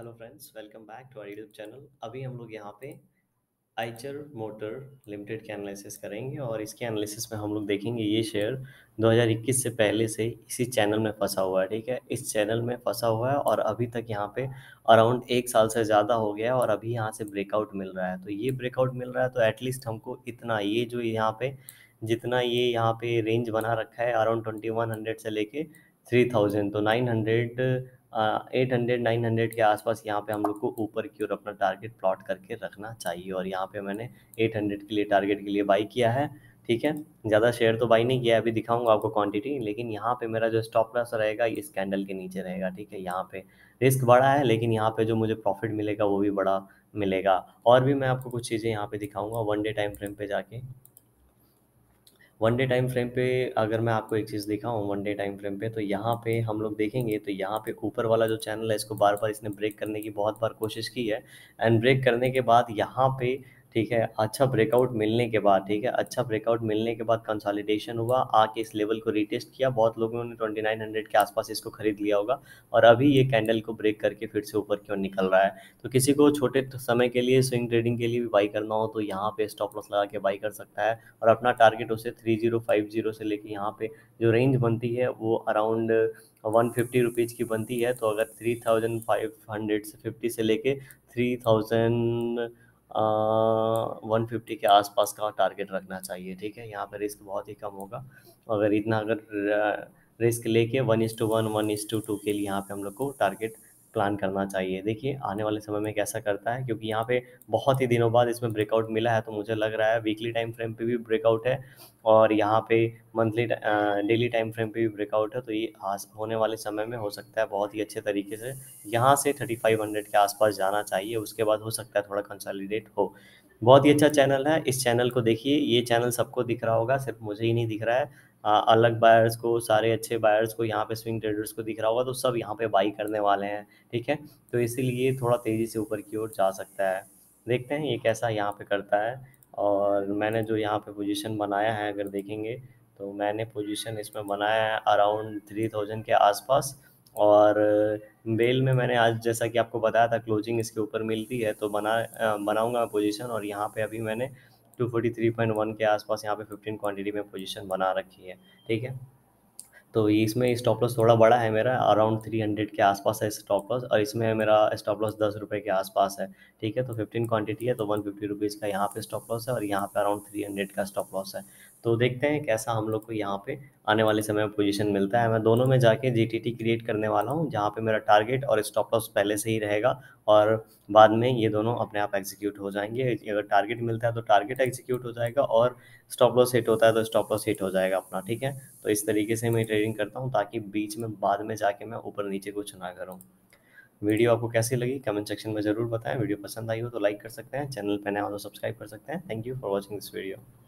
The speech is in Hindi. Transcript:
hello friends welcome back to our YouTube channel अभी हम लोग यहाँ पे आइचर मोटर लिमिटेड के एनालिसिस करेंगे और इसके एनालिसिस में हम लोग देखेंगे ये शेयर 2021 से पहले से इसी चैनल में फंसा हुआ है ठीक है इस चैनल में फंसा हुआ है और अभी तक यहाँ पे अराउंड एक साल से ज़्यादा हो गया है और अभी यहाँ से ब्रेकआउट मिल रहा है तो ये ब्रेकआउट मिल रहा है तो एटलीस्ट हमको इतना ये जो यहाँ पे जितना ये यहाँ पे रेंज बना रखा है अराउंड ट्वेंटी से लेके थ्री तो nine eight hundred nine hundred के आसपास यहाँ पे हम लोग को ऊपर की ओर अपना टारगेट प्लॉट करके रखना चाहिए और यहाँ पे मैंने एट हंड्रेड के लिए टारगेट के लिए बाई किया है ठीक है ज़्यादा शेयर तो बाई नहीं किया अभी दिखाऊंगा आपको क्वांटिटी लेकिन यहाँ पे मेरा जो स्टॉप लॉस रहेगा ये स्कैंडल के नीचे रहेगा ठीक है यहाँ पे रिस्क बड़ा है लेकिन यहाँ पे जो मुझे प्रॉफिट मिलेगा वो भी बड़ा मिलेगा और भी मैं आपको कुछ चीज़ें यहाँ पे दिखाऊंगा वन डे टाइम फ्रेम पे जाके वन डे टाइम फ्रेम पे अगर मैं आपको एक चीज़ दिखाऊँ वन डे टाइम फ्रेम पे तो यहाँ पे हम लोग देखेंगे तो यहाँ पे ऊपर वाला जो चैनल है इसको बार बार इसने ब्रेक करने की बहुत बार कोशिश की है एंड ब्रेक करने के बाद यहाँ पे ठीक है अच्छा ब्रेकआउट मिलने के बाद ठीक है अच्छा ब्रेकआउट मिलने के बाद कंसोलिडेशन हुआ आके इस लेवल को रिटेस्ट किया बहुत लोगों ने 2900 के आसपास इसको खरीद लिया होगा और अभी ये कैंडल को ब्रेक करके फिर से ऊपर की ओर निकल रहा है तो किसी को छोटे समय के लिए स्विंग ट्रेडिंग के लिए भी बाई करना हो तो यहाँ पे स्टॉप लॉस लगा के बाई कर सकता है और अपना टारगेट उसे थ्री से लेके यहाँ पे जो रेंज बनती है वो अराउंड वन फिफ्टी रुपीज़ की बनती है तो अगर थ्री थाउजेंड फाइव हंड्रेड से फिफ्टी से लेके थ्री थाउजेंड वन फिफ्टी के आसपास का टारगेट रखना चाहिए ठीक है यहाँ पर रिस्क बहुत ही कम होगा अगर इतना अगर रिस्क लेके one is to one one is to two के लिए यहाँ पे हम लोग को टारगेट प्लान करना चाहिए देखिए आने वाले समय में कैसा करता है क्योंकि यहाँ पे बहुत ही दिनों बाद इसमें ब्रेकआउट मिला है तो मुझे लग रहा है वीकली टाइम फ्रेम पे भी ब्रेकआउट है और यहाँ पे मंथली डेली टाइम फ्रेम पे भी ब्रेकआउट है तो ये आज होने वाले समय में हो सकता है बहुत ही अच्छे तरीके से यहाँ से थर्टी फाइव हंड्रेड के आसपास जाना चाहिए उसके बाद हो सकता है थोड़ा कंसॉलीडेट हो बहुत ही अच्छा चैनल है इस चैनल को देखिए ये चैनल सबको दिख रहा होगा सिर्फ मुझे ही नहीं दिख रहा है आ, अलग बायर्स को सारे अच्छे बायर्स को यहाँ पे स्विंग ट्रेडर्स को दिख रहा होगा तो सब यहाँ पे बाई करने वाले हैं ठीक है तो इसीलिए थोड़ा तेज़ी से ऊपर की ओर जा सकता है देखते हैं ये कैसा यहाँ पे करता है और मैंने जो यहाँ पे पोजीशन बनाया है अगर देखेंगे तो मैंने पोजीशन इसमें बनाया है अराउंड थ्री थाउजेंड के आसपास और बेल में मैंने आज जैसा कि आपको बताया था क्लोजिंग इसके ऊपर मिलती है तो बना बनाऊंगा पोजीशन और यहाँ पे अभी मैंने 243.1 के आसपास यहाँ पे 15 क्वांटिटी में पोजीशन बना रखी है ठीक है तो इसमें स्टॉप लॉस थोड़ा बड़ा है मेरा अराउंड थ्री हंड्रेड के आसपास है स्टॉप लॉस और इसमें मेरा स्टॉप लॉस दस रुपये के आसपास है ठीक है तो फिफ्टीन क्वांटिटी है तो वन फिफ्टी रुपीज़ का यहाँ पे स्टॉप लॉस है और यहाँ पे अराउंड थ्री हंड्रेड का स्टॉप लॉस है तो देखते हैं कैसा हम लोग को यहाँ पे आने वाले समय में पोजीशन मिलता है मैं दोनों में जाके जी क्रिएट करने वाला हूँ जहाँ पर मेरा टारगेट और स्टॉप लॉस पहले से ही रहेगा और बाद में ये दोनों अपने आप एग्जीक्यूट हो जाएंगे अगर टारगेट मिलता है तो टारगेट एग्जीक्यूट हो जाएगा और स्टॉप लॉस हिट होता है तो स्टॉप लॉस हिट हो जाएगा अपना ठीक है तो इस तरीके से मैं ट्रेडिंग करता हूँ ताकि बीच में बाद में जाके मैं ऊपर नीचे कुछ ना करूँ वीडियो आपको कैसी लगी कमेंट सेक्शन में ज़रूर बताएं वीडियो पसंद आई हो तो लाइक कर सकते हैं चैनल पर नया हो तो सब्सक्राइब कर सकते हैं thank you for watching this video